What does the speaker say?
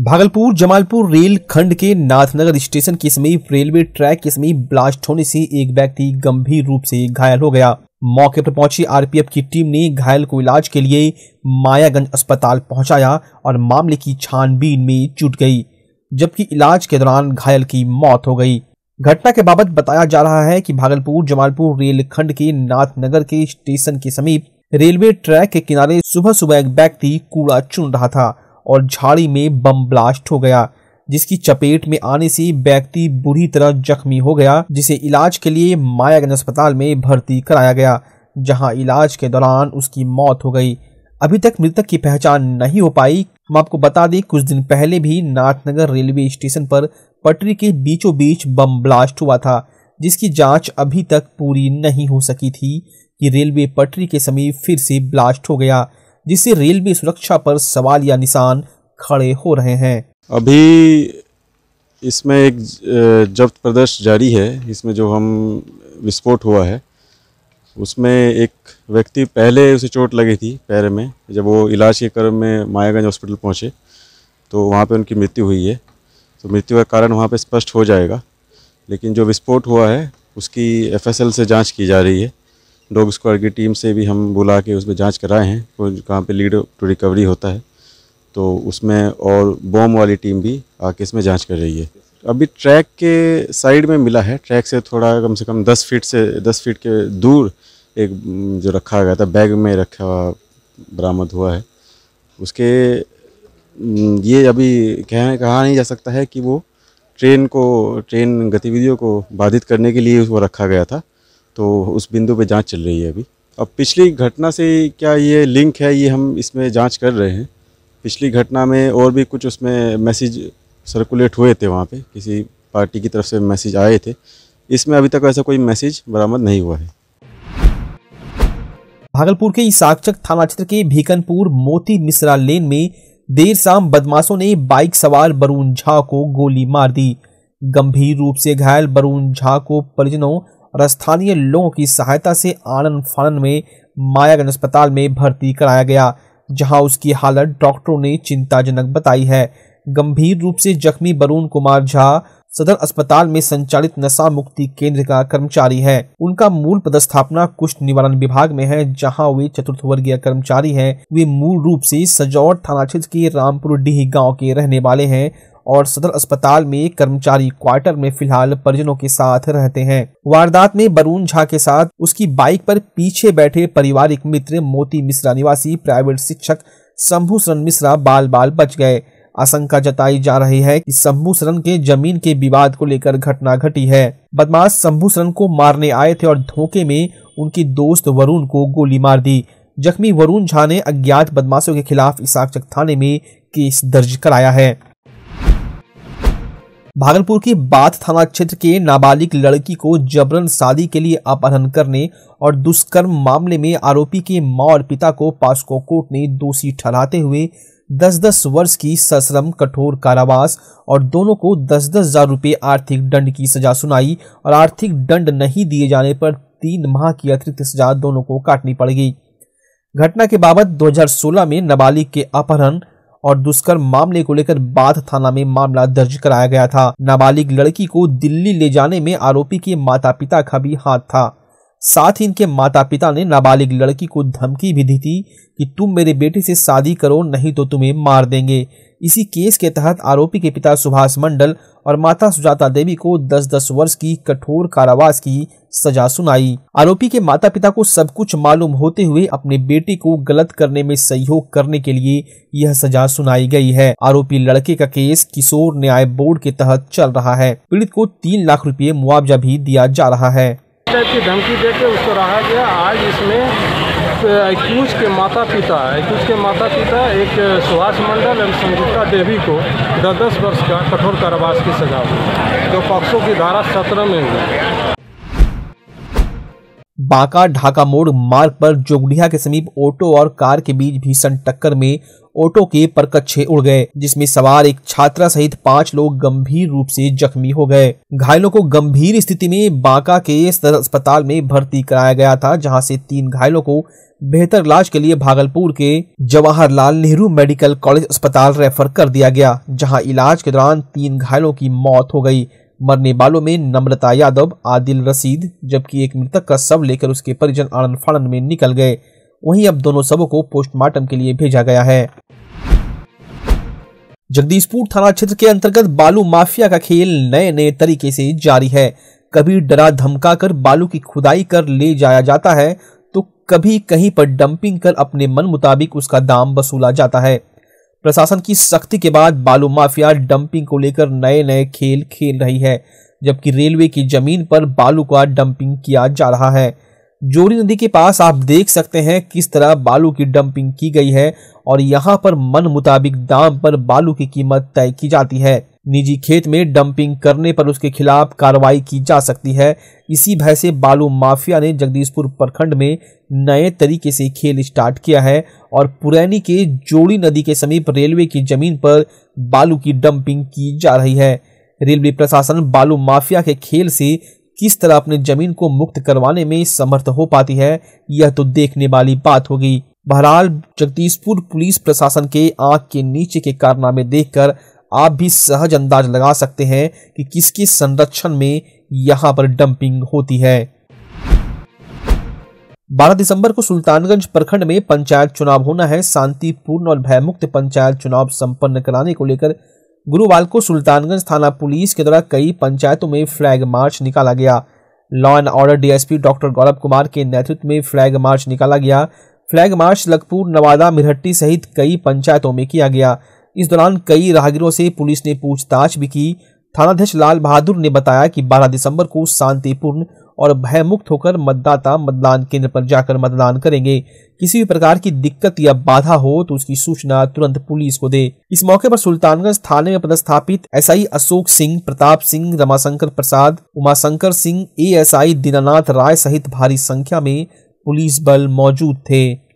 Bhagalpur Jamalpur rail खंड के Nathnagar station के समीप रेलवे ट्रैक के समीप ब्लास्ट होने से एक व्यक्ति गंभीर रूप से घायल हो गया मौके पर पहुंची आरपीएफ की टीम ने घायल को इलाज के लिए मायागंज अस्पताल पहुंचाया और मामले की छानबीन में जुट गई जबकि इलाज के दौरान घायल की मौत हो गई घटना के बाबत बताया जा रहा है कि भागलपुर जमालपुर रेल खंड के नाथनगर के स्टेशन के समीप रेलवे ट्रैक के किनारे सुबह सुबह एक व्यक्ति कूड़ा चुन रहा था और झाड़ी में बम ब्लास्ट हो गया जिसकी चपेट में आने से व्यक्ति बुरी तरह जख्मी हो गया जिसे इलाज के लिए मायागंज अस्पताल में भर्ती कराया गया जहां इलाज के दौरान उसकी मौत हो गई अभी तक मृतक की पहचान नहीं हो पाई हम आपको बता दें कुछ दिन पहले भी नाथनगर रेलवे स्टेशन पर पटरी के बीचों बीच बम ब्लास्ट हुआ था जिसकी जांच अभी तक पूरी नहीं हो सकी थी कि रेलवे पटरी के समीप फिर से ब्लास्ट हो गया जिससे रेलवे सुरक्षा पर सवाल या निशान खड़े हो रहे हैं अभी इसमें एक जब्त प्रदर्श जारी है इसमें जो हम विस्फोट हुआ है उसमें एक व्यक्ति पहले उसे चोट लगी थी पैर में जब वो इलाज के क्रम में मायागंज हॉस्पिटल पहुंचे तो वहाँ पे उनकी मृत्यु हुई है तो मृत्यु का कारण वहाँ पे स्पष्ट हो जाएगा लेकिन जो विस्फोट हुआ है उसकी एफएसएल से जांच की जा रही है डॉग स्क्वाड की टीम से भी हम बुला के उसमें जांच कराए हैं कहाँ तो पे लीड टू रिकवरी होता है तो उसमें और बॉम वाली टीम भी आके इसमें जांच कर रही है अभी ट्रैक के साइड में मिला है ट्रैक से थोड़ा कम से कम दस फीट से दस फीट के दूर एक जो रखा गया था बैग में रखा हुआ बरामद हुआ है उसके ये अभी कह कहा नहीं जा सकता है कि वो ट्रेन को ट्रेन गतिविधियों को बाधित करने के लिए वो रखा गया था तो उस बिंदु पे जांच चल रही है अभी अब पिछली घटना से क्या ये लिंक है ये हम इसमें जांच कर रहे हैं पिछली घटना में और भी कुछ उसमें मैसेज सर्कुलेट हुए थे वहाँ पे किसी पार्टी की तरफ से मैसेज आए थे इसमें अभी तक ऐसा कोई मैसेज बरामद नहीं हुआ है भागलपुर के साक्षक थाना क्षेत्र के भीकनपुर मोती मिश्रा लेन में देर शाम बदमाशों ने बाइक सवार बरुण झा को गोली मार दी गंभीर रूप से घायल बरुण झा को परिजनों और स्थानीय लोगों की सहायता से आनंद फानन में मायागंज अस्पताल में भर्ती कराया गया जहां उसकी हालत डॉक्टरों ने चिंताजनक बताई है गंभीर रूप से जख्मी वरुण कुमार झा सदर अस्पताल में संचालित नशा मुक्ति केंद्र का कर्मचारी है उनका मूल पदस्थापना कुष्ठ निवारण विभाग में है जहां वे चतुर्थ वर्गीय कर्मचारी हैं वे मूल रूप से सजौर थाना क्षेत्र के रामपुर डीह गांव के रहने वाले हैं और सदर अस्पताल में कर्मचारी क्वार्टर में फिलहाल परिजनों के साथ रहते हैं वारदात में बरून झा के साथ उसकी बाइक पर पीछे बैठे पारिवारिक मित्र मोती मिश्रा निवासी प्राइवेट शिक्षक शंभू शरण मिश्रा बाल बाल बच गए आशंका जताई जा रही है कि शंभू शरण के जमीन के विवाद को लेकर घटना घटी है बदमाश शंभू शरण को मारने आए थे और धोखे में उनके दोस्त वरुण को गोली मार दी जख्मी वरुण झा ने अज्ञात बदमाशों के खिलाफ इसाक थाने में केस दर्ज कराया है भागलपुर के बाथ थाना क्षेत्र के नाबालिग लड़की को जबरन शादी के लिए अपहरण करने और दुष्कर्म मामले में आरोपी के माँ और पिता को पास्को कोर्ट ने दोषी ठहराते हुए दस दस वर्ष की सश्रम कठोर कारावास और दोनों को दस दस हजार रुपये आर्थिक दंड की सजा सुनाई और आर्थिक दंड नहीं दिए जाने पर तीन माह की अतिरिक्त सजा दोनों को काटनी पड़ गई घटना के बाबत 2016 में नाबालिग के अपहरण और दुष्कर्म मामले को लेकर बाथ थाना में मामला दर्ज कराया गया था नाबालिग लड़की को दिल्ली ले जाने में आरोपी के माता पिता का भी हाथ था साथ ही इनके माता पिता ने नाबालिग लड़की को धमकी भी दी थी कि तुम मेरे बेटे से शादी करो नहीं तो तुम्हें मार देंगे इसी केस के तहत आरोपी के पिता सुभाष मंडल और माता सुजाता देवी को 10-10 वर्ष की कठोर कारावास की सजा सुनाई आरोपी के माता पिता को सब कुछ मालूम होते हुए अपने बेटे को गलत करने में सहयोग करने के लिए यह सजा सुनाई गई है आरोपी लड़के का केस किशोर न्याय बोर्ड के तहत चल रहा है पीड़ित को तीन लाख रुपए मुआवजा भी दिया जा रहा है टाइप की धमकी दे के उसको रहा गया आज इसमें एक्यूज के माता पिता एक्यूज के माता पिता एक सुभाष मंडल एवं संगुप्ता देवी को दस दस वर्ष का कठोर कारावास की सजा हुई जो पक्षों की धारा सत्रह में हुई बांका ढाका मोड़ मार्ग पर जोगडिया के समीप ऑटो और कार के बीच भीषण टक्कर में ऑटो के परकच्छे उड़ गए जिसमें सवार एक छात्रा सहित पांच लोग गंभीर रूप से जख्मी हो गए घायलों को गंभीर स्थिति में बांका के सदर अस्पताल में भर्ती कराया गया था जहां से तीन घायलों को बेहतर इलाज के लिए भागलपुर के जवाहरलाल नेहरू मेडिकल कॉलेज अस्पताल रेफर कर दिया गया जहां इलाज के दौरान तीन घायलों की मौत हो गई मरने वालों में नम्रता यादव आदिल रसीद जबकि एक मृतक का शव लेकर उसके परिजन आनंद फानंद में निकल गए वहीं अब दोनों शवों को पोस्टमार्टम के लिए भेजा गया है जगदीशपुर थाना क्षेत्र के अंतर्गत बालू माफिया का खेल नए नए तरीके से जारी है कभी डरा धमका कर बालू की खुदाई कर ले जाया जाता है तो कभी कहीं पर डंपिंग कर अपने मन मुताबिक उसका दाम वसूला जाता है प्रशासन की सख्ती के बाद बालू माफिया डंपिंग को लेकर नए नए खेल खेल रही है जबकि रेलवे की जमीन पर बालू का डंपिंग किया जा रहा है जोड़ी नदी के पास आप देख सकते हैं किस तरह बालू की डंपिंग की गई है और यहाँ पर मन मुताबिक दाम पर बालू की कीमत तय की जाती है निजी खेत में डंपिंग करने पर उसके खिलाफ कार्रवाई की जा सकती है इसी भय से बालू माफिया ने जगदीशपुर प्रखंड में नए तरीके से खेल स्टार्ट किया है और पुरैनी के जोड़ी नदी के समीप रेलवे की जमीन पर बालू की डंपिंग की जा रही है रेलवे प्रशासन बालू माफिया के खेल से किस तरह अपने जमीन को मुक्त करवाने में समर्थ हो पाती है यह तो देखने वाली बात होगी बहरहाल जगदीशपुर पुलिस प्रशासन के आंख के नीचे के कारनामे देखकर आप भी सहज अंदाज लगा सकते हैं कि किसके संरक्षण में यहाँ पर डंपिंग होती है 12 दिसंबर को सुल्तानगंज प्रखंड में पंचायत चुनाव होना है शांतिपूर्ण और भयमुक्त पंचायत चुनाव संपन्न कराने को लेकर गुरुवार को सुल्तानगंज थाना पुलिस के द्वारा कई पंचायतों में फ्लैग मार्च निकाला गया law and order DSP doctor Gaurav Kumar के नेतृत्व में फ्लैग मार्च निकाला गया फ्लैग मार्च लखपुर नवादा मिरहट्टी सहित कई पंचायतों में किया गया इस दौरान कई राहगीरों से पुलिस ने पूछताछ भी की थानाध्यक्ष लाल बहादुर ने बताया कि 12 दिसंबर को शांतिपूर्ण और भयमुक्त होकर मतदाता मतदान केंद्र पर जाकर मतदान करेंगे किसी भी प्रकार की दिक्कत या बाधा हो तो उसकी सूचना तुरंत पुलिस को दे इस मौके पर सुल्तानगंज थाने में पदस्थापित एसआई अशोक सिंह प्रताप सिंह रमाशंकर प्रसाद उमाशंकर सिंह एएसआई दीनानाथ राय सहित भारी संख्या में पुलिस बल मौजूद थे